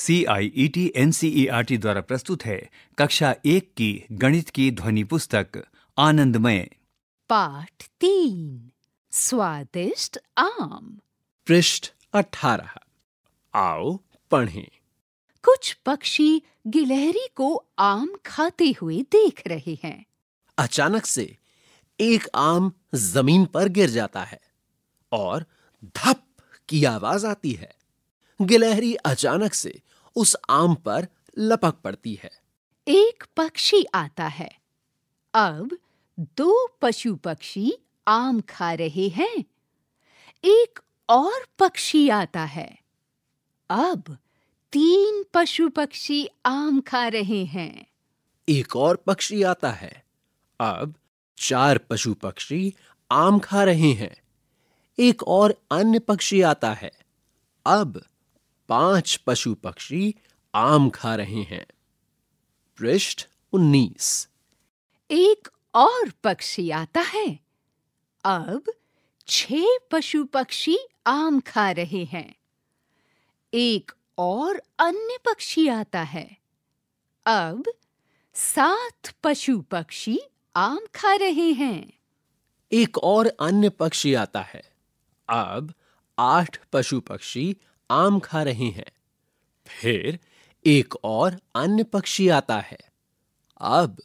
C I E T N C E R T द्वारा प्रस्तुत है कक्षा एक की गणित की ध्वनि पुस्तक आनंदमय पाठ तीन स्वादिष्ट आम पृष्ठ अठारह आओ पढ़ें कुछ पक्षी गिलहरी को आम खाते हुए देख रहे हैं अचानक से एक आम जमीन पर गिर जाता है और धप की आवाज आती है गिलहरी अचानक से उस आम पर लपक पड़ती है एक पक्षी आता है अब दो पशु पक्षी आम खा रहे हैं एक और पक्षी आता है अब तीन पशु पक्षी आम खा रहे हैं एक और पक्षी आता है अब चार पशु पक्षी आम खा रहे हैं एक और अन्य पक्षी आता है अब पांच पशु पक्षी आम खा रहे हैं पृष्ठ उन्नीस एक और पक्षी आता है अब छह पशु पक्षी आम खा रहे हैं एक और अन्य पक्षी आता है अब सात पशु पक्षी आम खा रहे हैं एक और अन्य पक्षी आता है अब आठ पशु पक्षी आम खा रहे हैं फिर एक और अन्य पक्षी आता है अब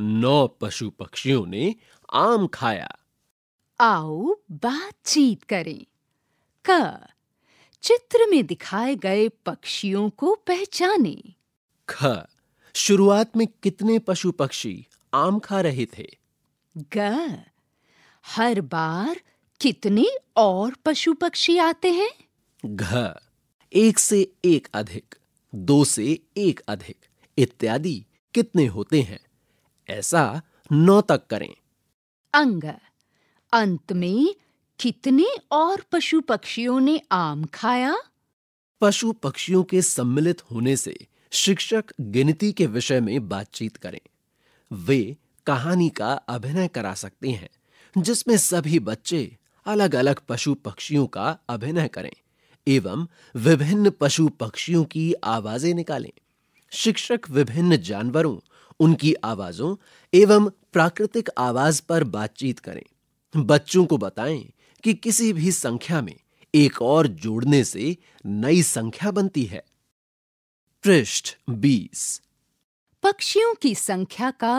नौ पशु पक्षियों ने आम खाया आओ बातचीत करें क चित्र में दिखाए गए पक्षियों को पहचाने ख शुरुआत में कितने पशु पक्षी आम खा रहे थे ग हर बार कितने और पशु पक्षी आते हैं घ एक से एक अधिक दो से एक अधिक इत्यादि कितने होते हैं ऐसा नौ तक करें अंग अंत में कितने और पशु पक्षियों ने आम खाया पशु पक्षियों के सम्मिलित होने से शिक्षक गिनती के विषय में बातचीत करें वे कहानी का अभिनय करा सकते हैं जिसमें सभी बच्चे अलग अलग पशु पक्षियों का अभिनय करें एवं विभिन्न पशु पक्षियों की आवाजें निकालें शिक्षक विभिन्न जानवरों उनकी आवाजों एवं प्राकृतिक आवाज पर बातचीत करें बच्चों को बताएं कि किसी भी संख्या में एक और जोड़ने से नई संख्या बनती है पृष्ठ बीस पक्षियों की संख्या का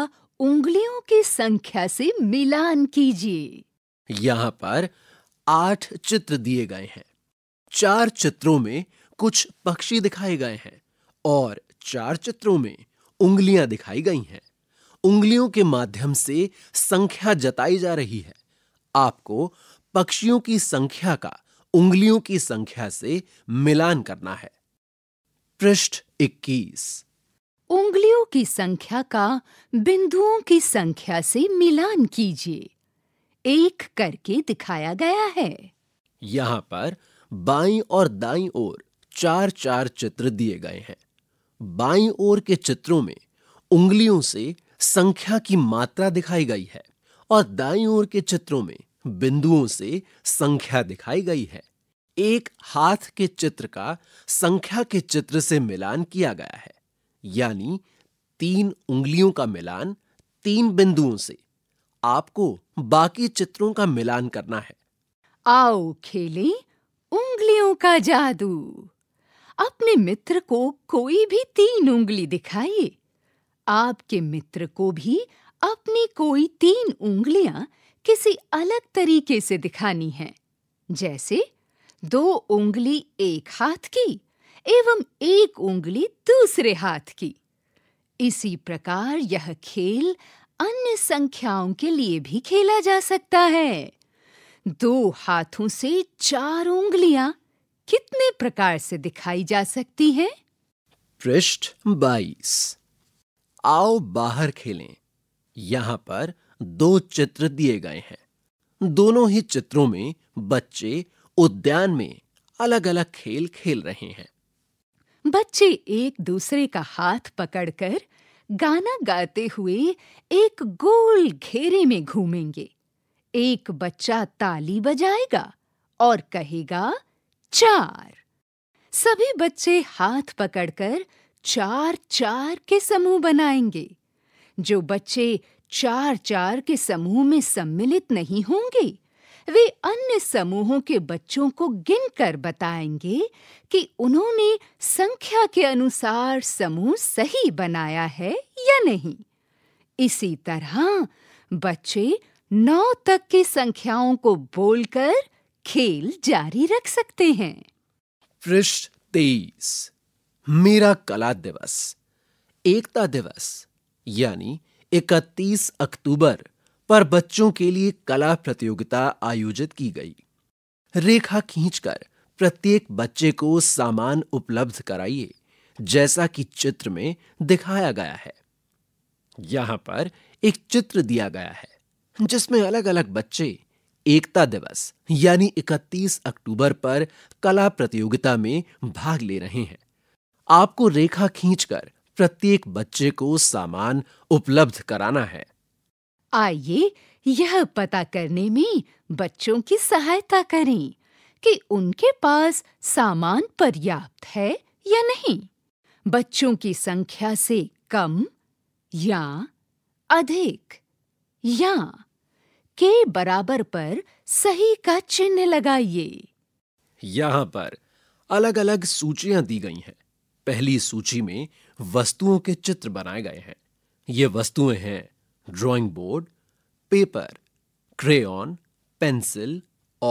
उंगलियों की संख्या से मिलान कीजिए यहाँ पर आठ चित्र दिए गए हैं चार चित्रों में कुछ पक्षी दिखाए गए हैं और चार चित्रों में उंगलियां दिखाई गई हैं उंगलियों के माध्यम से संख्या जताई जा रही है आपको पक्षियों की संख्या का उंगलियों की संख्या से मिलान करना है पृष्ठ 21 उंगलियों की संख्या का बिंदुओं की संख्या से मिलान कीजिए एक करके दिखाया गया है यहाँ पर बाई और दाई ओर चार चार चित्र दिए गए हैं बाई ओर के चित्रों में उंगलियों से संख्या की मात्रा दिखाई गई है और दाई ओर के चित्रों में बिंदुओं से संख्या दिखाई गई है एक हाथ के चित्र का संख्या के चित्र से मिलान किया गया है यानी तीन उंगलियों का मिलान तीन बिंदुओं से आपको बाकी चित्रों का मिलान करना है आओ खेलें उंगलियों का जादू अपने मित्र को कोई भी तीन उंगली दिखाइए आपके मित्र को भी अपनी कोई तीन उंगलियां किसी अलग तरीके से दिखानी है जैसे दो उंगली एक हाथ की एवं एक उंगली दूसरे हाथ की इसी प्रकार यह खेल अन्य संख्याओं के लिए भी खेला जा सकता है दो हाथों से चार उंगलियां कितने प्रकार से दिखाई जा सकती हैं? पृष्ठ 22 आओ बाहर खेलें यहाँ पर दो चित्र दिए गए हैं दोनों ही चित्रों में बच्चे उद्यान में अलग-अलग खेल खेल रहे हैं बच्चे एक दूसरे का हाथ पकड़कर गाना गाते हुए एक गोल घेरे में घूमेंगे एक बच्चा ताली बजाएगा और कहेगा चार सभी बच्चे हाथ पकड़कर चार चार के समूह बनाएंगे जो बच्चे चार चार के समूह में सम्मिलित नहीं होंगे वे अन्य समूहों के बच्चों को गिनकर बताएंगे कि उन्होंने संख्या के अनुसार समूह सही बनाया है या नहीं इसी तरह बच्चे नौ तक की संख्याओं को बोलकर खेल जारी रख सकते हैं पृष्ठ तेईस मेरा कला दिवस एकता दिवस यानी 31 अक्टूबर पर बच्चों के लिए कला प्रतियोगिता आयोजित की गई रेखा खींचकर प्रत्येक बच्चे को सामान उपलब्ध कराइए जैसा कि चित्र में दिखाया गया है यहां पर एक चित्र दिया गया है जिसमें अलग अलग बच्चे एकता दिवस यानी 31 अक्टूबर पर कला प्रतियोगिता में भाग ले रहे हैं आपको रेखा खींचकर प्रत्येक बच्चे को सामान उपलब्ध कराना है आइए यह पता करने में बच्चों की सहायता करें कि उनके पास सामान पर्याप्त है या नहीं बच्चों की संख्या से कम या अधिक या के बराबर पर सही का चिन्ह लगाइए यहाँ पर अलग अलग सूचियां दी गई हैं पहली सूची में वस्तुओं के चित्र बनाए गए हैं ये वस्तुएं हैं drawing board paper crayon pencil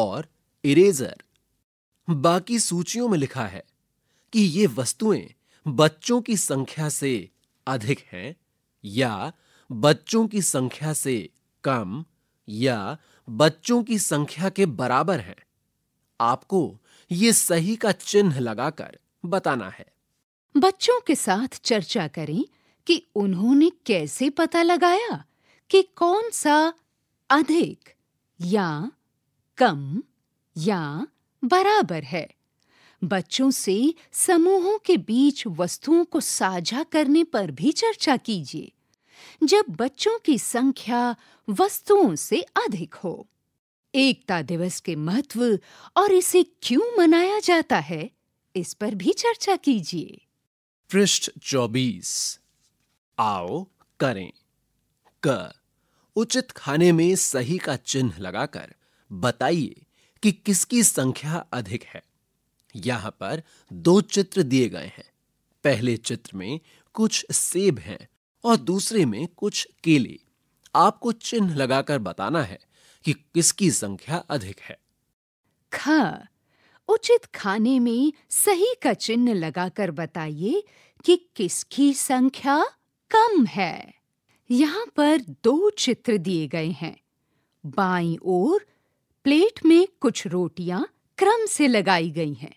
और इरेजर बाकी सूचियों में लिखा है कि ये वस्तुएं बच्चों की संख्या से अधिक हैं या बच्चों की संख्या से कम या बच्चों की संख्या के बराबर है आपको ये सही का चिन्ह लगाकर बताना है बच्चों के साथ चर्चा करें कि उन्होंने कैसे पता लगाया कि कौन सा अधिक या कम या बराबर है बच्चों से समूहों के बीच वस्तुओं को साझा करने पर भी चर्चा कीजिए जब बच्चों की संख्या वस्तुओं से अधिक हो एकता दिवस के महत्व और इसे क्यों मनाया जाता है इस पर भी चर्चा कीजिए पृष्ठ 24 आओ करें क उचित खाने में सही का चिन्ह लगाकर बताइए कि किसकी संख्या अधिक है यहां पर दो चित्र दिए गए हैं पहले चित्र में कुछ सेब हैं और दूसरे में कुछ केले आपको चिन्ह लगाकर बताना है कि किसकी संख्या अधिक है ख उचित खाने में सही का चिन्ह लगाकर बताइए कि किसकी संख्या कम है यहाँ पर दो चित्र दिए गए हैं बाई ओर प्लेट में कुछ रोटियां क्रम से लगाई गई हैं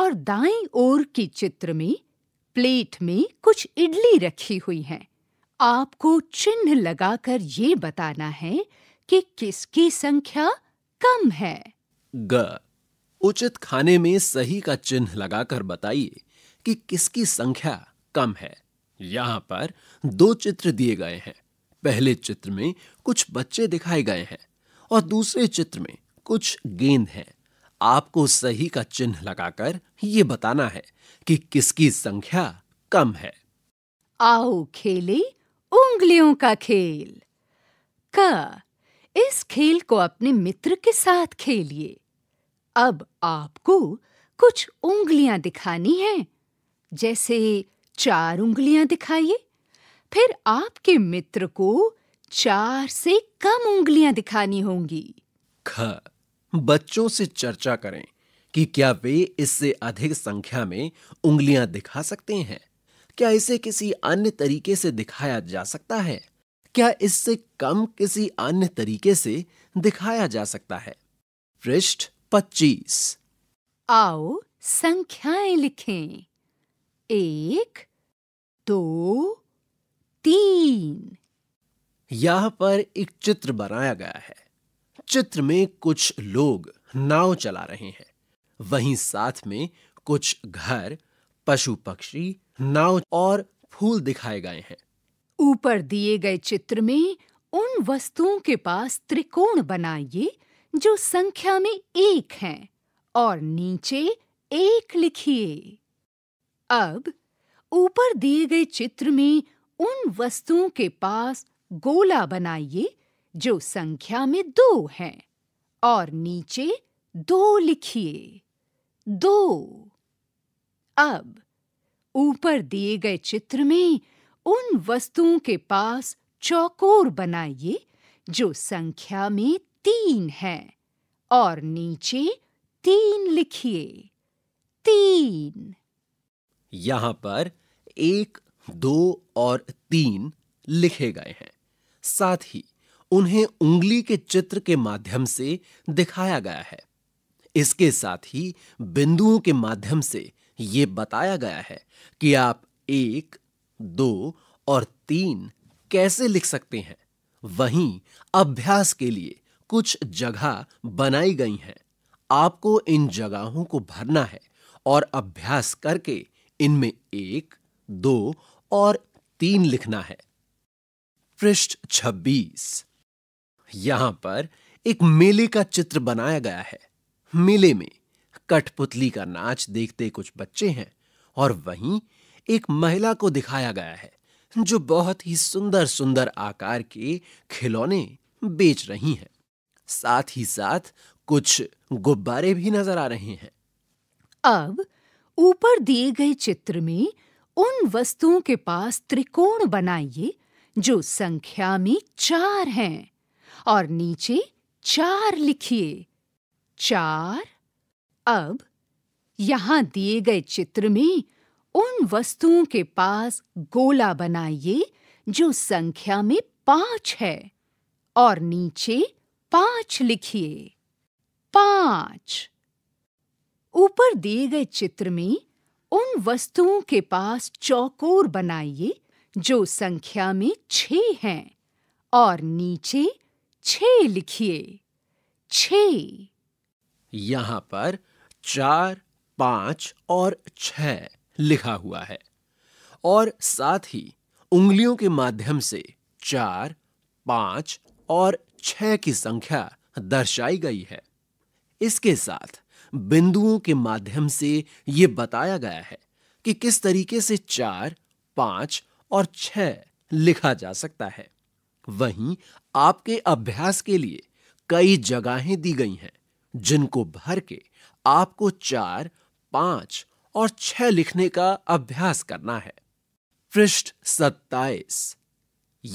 और दाई ओर के चित्र में प्लेट में कुछ इडली रखी हुई हैं। आपको चिन्ह लगाकर ये बताना है कि किसकी संख्या कम है ग उचित खाने में सही का चिन्ह लगाकर बताइए कि किसकी संख्या कम है यहाँ पर दो चित्र दिए गए हैं पहले चित्र में कुछ बच्चे दिखाए गए हैं और दूसरे चित्र में कुछ गेंद हैं आपको सही का चिन्ह लगाकर ये बताना है कि किसकी संख्या कम है आओ खेले उंगलियों का खेल क इस खेल को अपने मित्र के साथ खेलिए अब आपको कुछ उंगलियां दिखानी हैं, जैसे चार उंगलियां दिखाइए फिर आपके मित्र को चार से कम उंगलियां दिखानी होंगी ख बच्चों से चर्चा करें कि क्या वे इससे अधिक संख्या में उंगलियां दिखा सकते हैं क्या इसे किसी अन्य तरीके से दिखाया जा सकता है क्या इससे कम किसी अन्य तरीके से दिखाया जा सकता है पृष्ठ पच्चीस आओ संख्याएं लिखें एक दो तीन यहां पर एक चित्र बनाया गया है चित्र में कुछ लोग नाव चला रहे हैं वहीं साथ में कुछ घर पशु पक्षी नाव और फूल दिखाए गए हैं ऊपर दिए गए चित्र में उन वस्तुओं के पास त्रिकोण बनाइए जो संख्या में एक हैं और नीचे एक लिखिए अब ऊपर दिए गए चित्र में उन वस्तुओं के पास गोला बनाइए जो संख्या में दो हैं और नीचे दो लिखिए दो अब ऊपर दिए गए चित्र में उन वस्तुओं के पास चौकोर बनाइए जो संख्या में तीन है और नीचे तीन लिखिए तीन यहां पर एक दो और तीन लिखे गए हैं साथ ही उन्हें उंगली के चित्र के माध्यम से दिखाया गया है इसके साथ ही बिंदुओं के माध्यम से यह बताया गया है कि आप एक दो और तीन कैसे लिख सकते हैं वहीं अभ्यास के लिए कुछ जगह बनाई गई हैं आपको इन जगहों को भरना है और अभ्यास करके इनमें एक दो और तीन लिखना है पृष्ठ 26 यहां पर एक मेले का चित्र बनाया गया है मेले में कठपुतली का नाच देखते कुछ बच्चे हैं और वहीं एक महिला को दिखाया गया है जो बहुत ही सुंदर सुंदर आकार के खिलौने बेच रही हैं साथ ही साथ कुछ गुब्बारे भी नजर आ रहे हैं अब ऊपर दिए गए चित्र में उन वस्तुओं के पास त्रिकोण बनाइए जो संख्या में चार हैं और नीचे चार लिखिए चार अब यहां दिए गए चित्र में उन वस्तुओं के पास गोला बनाइए जो संख्या में पांच है और नीचे पांच लिखिए पांच ऊपर दिए गए चित्र में उन वस्तुओं के पास चौकोर बनाइए जो संख्या में छे हैं और नीचे छ लिखिए छ यहां पर चार पांच और छ लिखा हुआ है और साथ ही उंगलियों के माध्यम से चार पांच और छह की संख्या दर्शाई गई है इसके साथ बिंदुओं के माध्यम से यह बताया गया है कि किस तरीके से चार पांच और छह लिखा जा सकता है वहीं आपके अभ्यास के लिए कई जगहें दी गई हैं जिनको भर के आपको चार पांच और छह लिखने का अभ्यास करना है पृष्ठ सत्ताईस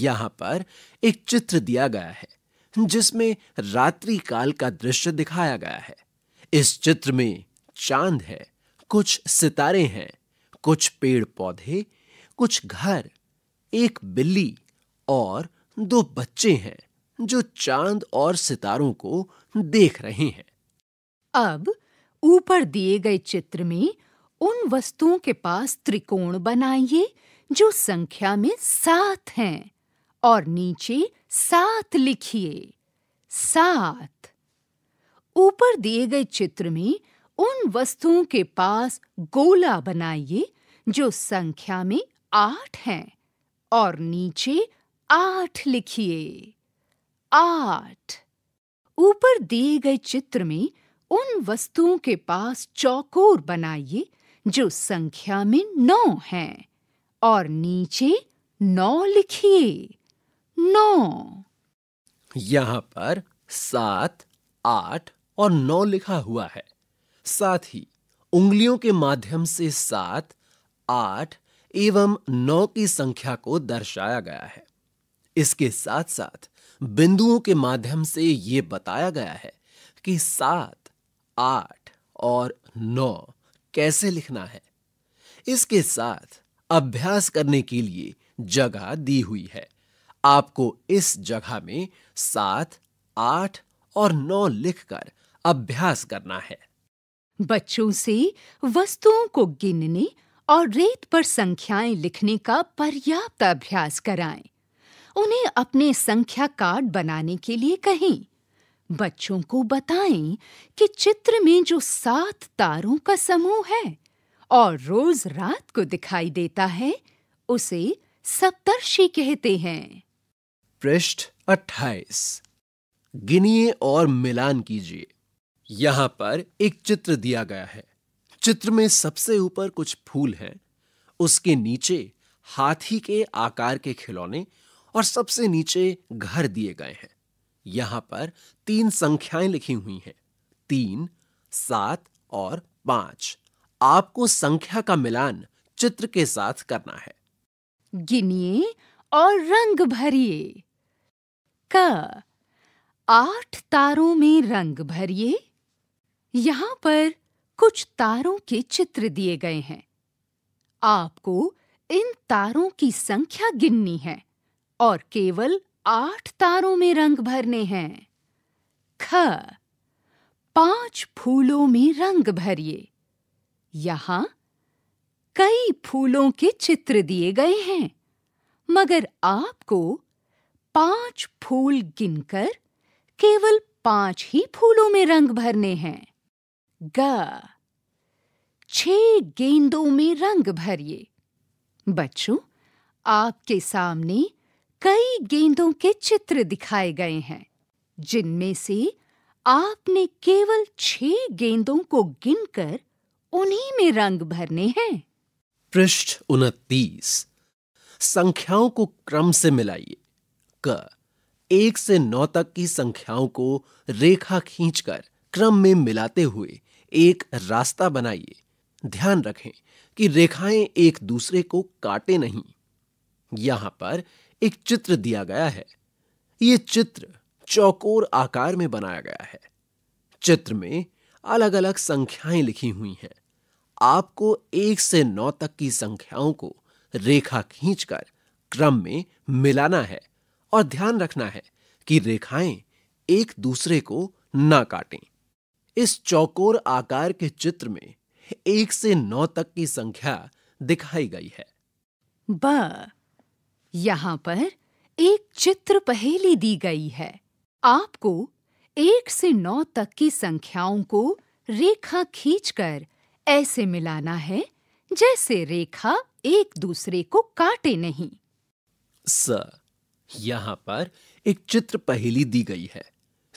यहां पर एक चित्र दिया गया है जिसमें रात्रि काल का दृश्य दिखाया गया है इस चित्र में चांद है कुछ सितारे हैं कुछ पेड़ पौधे कुछ घर एक बिल्ली और दो बच्चे हैं जो चांद और सितारों को देख रहे हैं अब ऊपर दिए गए चित्र में उन वस्तुओं के पास त्रिकोण बनाइए जो संख्या में सात हैं और नीचे सात लिखिए सात ऊपर दिए गए चित्र में उन वस्तुओं के पास गोला बनाइए जो संख्या में आठ हैं और नीचे आठ लिखिए आठ ऊपर दिए गए चित्र में उन वस्तुओं के पास चौकोर बनाइए जो संख्या में नौ हैं और नीचे नौ लिखिए नौ यहाँ पर सात आठ और नौ लिखा हुआ है साथ ही उंगलियों के माध्यम से सात आठ एवं नौ की संख्या को दर्शाया गया है इसके साथ साथ बिंदुओं के माध्यम से ये बताया गया है कि सात आठ और नौ कैसे लिखना है इसके साथ अभ्यास करने के लिए जगह दी हुई है आपको इस जगह में सात आठ और नौ लिखकर अभ्यास करना है बच्चों से वस्तुओं को गिनने और रेत पर संख्याएं लिखने का पर्याप्त अभ्यास कराएं। उन्हें अपने संख्या कार्ड बनाने के लिए कहें बच्चों को बताएं कि चित्र में जो सात तारों का समूह है और रोज रात को दिखाई देता है उसे सप्तर्षि कहते हैं पृष्ठ अट्ठाईस गिनिए और मिलान कीजिए यहाँ पर एक चित्र दिया गया है चित्र में सबसे ऊपर कुछ फूल हैं उसके नीचे हाथी के आकार के खिलौने और सबसे नीचे घर दिए गए हैं यहां पर तीन संख्याएं लिखी हुई हैं तीन सात और पांच आपको संख्या का मिलान चित्र के साथ करना है गिनिए और रंग भरिए क आठ तारों में रंग भरिए यहाँ पर कुछ तारों के चित्र दिए गए हैं आपको इन तारों की संख्या गिननी है और केवल आठ तारों में रंग भरने हैं ख पांच फूलों में रंग भरिए यहां कई फूलों के चित्र दिए गए हैं मगर आपको पांच फूल गिनकर केवल पांच ही फूलों में रंग भरने हैं ग छह गेंदों में रंग भरिए बच्चों आपके सामने कई गेंदों के चित्र दिखाए गए हैं जिनमें से आपने केवल छह गेंदों को गिनकर उन्हीं में रंग भरने हैं पृष्ठ उनतीस संख्याओं को क्रम से मिलाइए क एक से नौ तक की संख्याओं को रेखा खींचकर क्रम में मिलाते हुए एक रास्ता बनाइए ध्यान रखें कि रेखाएं एक दूसरे को काटे नहीं यहां पर एक चित्र दिया गया है ये चित्र चौकोर आकार में बनाया गया है चित्र में अलग अलग संख्याएं लिखी हुई हैं आपको एक से नौ तक की संख्याओं को रेखा खींचकर क्रम में मिलाना है और ध्यान रखना है कि रेखाएं एक दूसरे को ना काटें इस चौकोर आकार के चित्र में एक से नौ तक की संख्या दिखाई गई है बा यहाँ पर एक चित्र पहेली दी गई है आपको एक से नौ तक की संख्याओं को रेखा खींचकर ऐसे मिलाना है जैसे रेखा एक दूसरे को काटे नहीं सर यहाँ पर एक चित्र पहेली दी गई है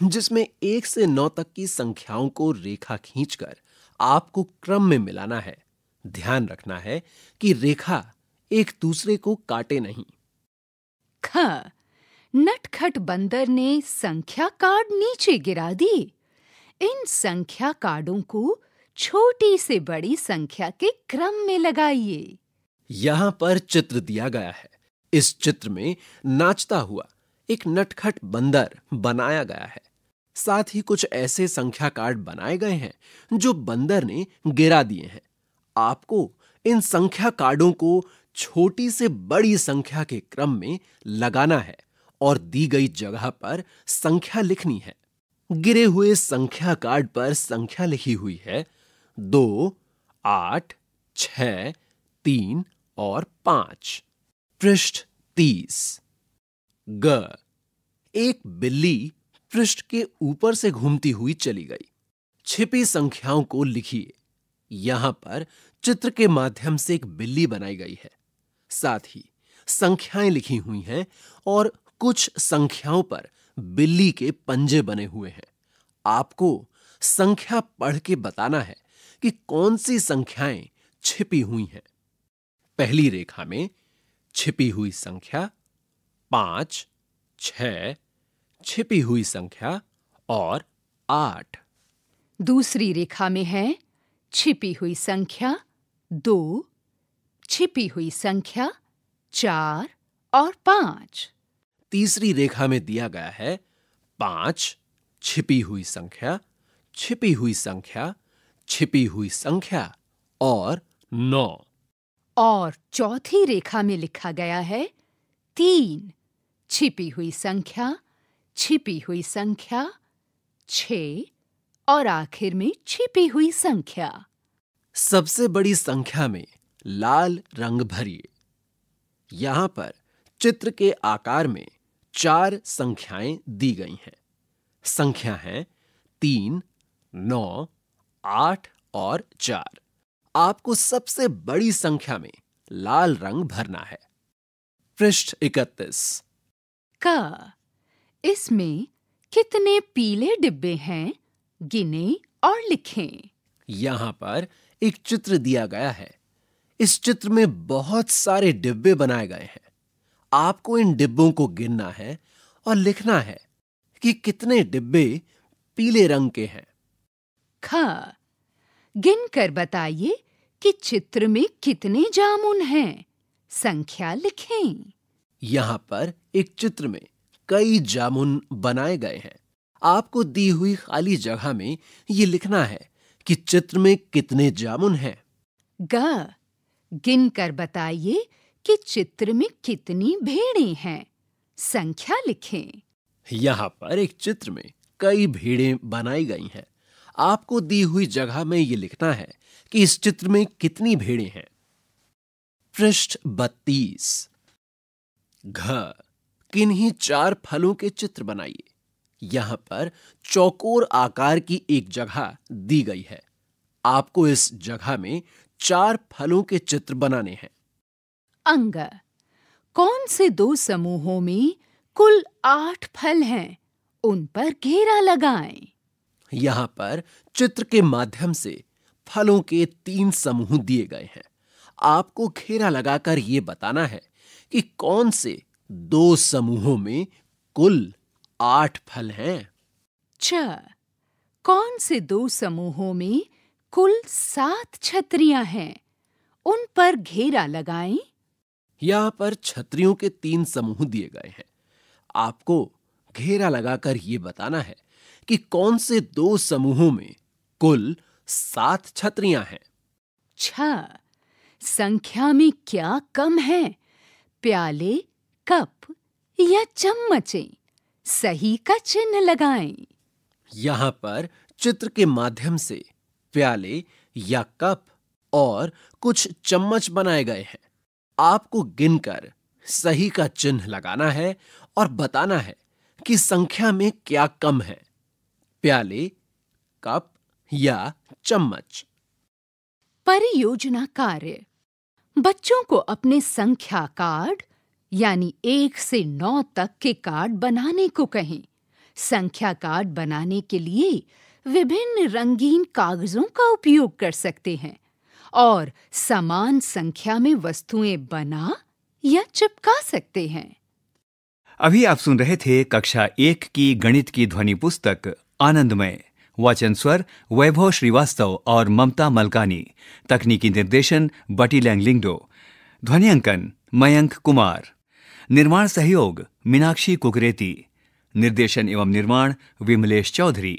जिसमें एक से नौ तक की संख्याओं को रेखा खींचकर आपको क्रम में मिलाना है ध्यान रखना है कि रेखा एक दूसरे को काटे नहीं ख नटखट बंदर ने संख्या कार्ड नीचे गिरा दी इन संख्या कार्डों को छोटी से बड़ी संख्या के क्रम में लगाइए यहाँ पर चित्र दिया गया है इस चित्र में नाचता हुआ एक नटखट बंदर बनाया गया है साथ ही कुछ ऐसे संख्या कार्ड बनाए गए हैं जो बंदर ने गिरा दिए हैं आपको इन संख्या कार्डों को छोटी से बड़ी संख्या के क्रम में लगाना है और दी गई जगह पर संख्या लिखनी है गिरे हुए संख्या कार्ड पर संख्या लिखी हुई है दो आठ छ तीन और पांच पृष्ठ तीस ग एक बिल्ली पृष्ठ के ऊपर से घूमती हुई चली गई छिपी संख्याओं को लिखिए यहां पर चित्र के माध्यम से एक बिल्ली बनाई गई है साथ ही संख्याएं लिखी हुई हैं और कुछ संख्याओं पर बिल्ली के पंजे बने हुए हैं आपको संख्या पढ़ के बताना है कि कौन सी संख्याएं छिपी हुई हैं पहली रेखा में छिपी हुई संख्या पांच छ छिपी हुई संख्या और आठ दूसरी रेखा में है छिपी हुई संख्या दो छिपी हुई संख्या चार और पांच तीसरी रेखा में दिया गया है पांच छिपी हुई संख्या छिपी हुई संख्या छिपी हुई संख्या और नौ और चौथी रेखा में लिखा गया है तीन छिपी हुई संख्या छिपी हुई संख्या छ और आखिर में छिपी हुई संख्या सबसे बड़ी संख्या में लाल रंग भरिए यहां पर चित्र के आकार में चार संख्याएं दी गई हैं संख्या हैं तीन नौ आठ और चार आपको सबसे बड़ी संख्या में लाल रंग भरना है पृष्ठ इकतीस का इसमें कितने पीले डिब्बे हैं गिने और लिखें। यहां पर एक चित्र दिया गया है इस चित्र में बहुत सारे डिब्बे बनाए गए हैं आपको इन डिब्बों को गिनना है और लिखना है कि कितने डिब्बे पीले रंग के हैं ख गिनकर बताइए कि चित्र में कितने जामुन हैं संख्या लिखें यहाँ पर एक चित्र में कई जामुन बनाए गए हैं आपको दी हुई खाली जगह में ये लिखना है कि चित्र में कितने जामुन हैं ग गिनकर बताइए कि चित्र में कितनी भेड़े हैं संख्या लिखें यहाँ पर एक चित्र में कई भेड़े बनाई गई हैं आपको दी हुई जगह में ये लिखना है कि इस चित्र में कितनी भेड़े हैं पृष्ठ बत्तीस घ किन्हीं चार फलों के चित्र बनाइए यहां पर चौकोर आकार की एक जगह दी गई है आपको इस जगह में चार फलों के चित्र बनाने हैं अंग कौन से दो समूहों में कुल आठ फल हैं उन पर घेरा लगाएं। यहाँ पर चित्र के माध्यम से फलों के तीन समूह दिए गए हैं आपको घेरा लगाकर ये बताना है कि कौन से दो समूहों में कुल आठ फल हैं छ कौन से दो समूहों में कुल सात छतरियां हैं उन पर घेरा लगाएं। यहाँ पर छतरियों के तीन समूह दिए गए हैं आपको घेरा लगाकर ये बताना है कि कौन से दो समूहों में कुल सात छतरियां हैं छ संख्या में क्या कम है प्याले कप या चम्मचे सही का चिन्ह लगाएं। यहाँ पर चित्र के माध्यम से प्याले या कप और कुछ चम्मच बनाए गए हैं आपको गिनकर सही का चिन्ह लगाना है और बताना है कि संख्या में क्या कम है प्याले कप या चम्मच परियोजना कार्य बच्चों को अपने संख्या कार्ड यानी एक से नौ तक के कार्ड बनाने को कहें संख्या कार्ड बनाने के लिए विभिन्न रंगीन कागजों का उपयोग कर सकते हैं और समान संख्या में वस्तुएं बना या चिपका सकते हैं अभी आप सुन रहे थे कक्षा एक की गणित की ध्वनि पुस्तक आनंदमय वाचन स्वर वैभव श्रीवास्तव और ममता मलकानी तकनीकी निर्देशन बटी लैंगलिंगडो ध्वनियांकन मयंक कुमार निर्माण सहयोग मीनाक्षी कुकरेती निर्देशन एवं निर्माण विमलेश चौधरी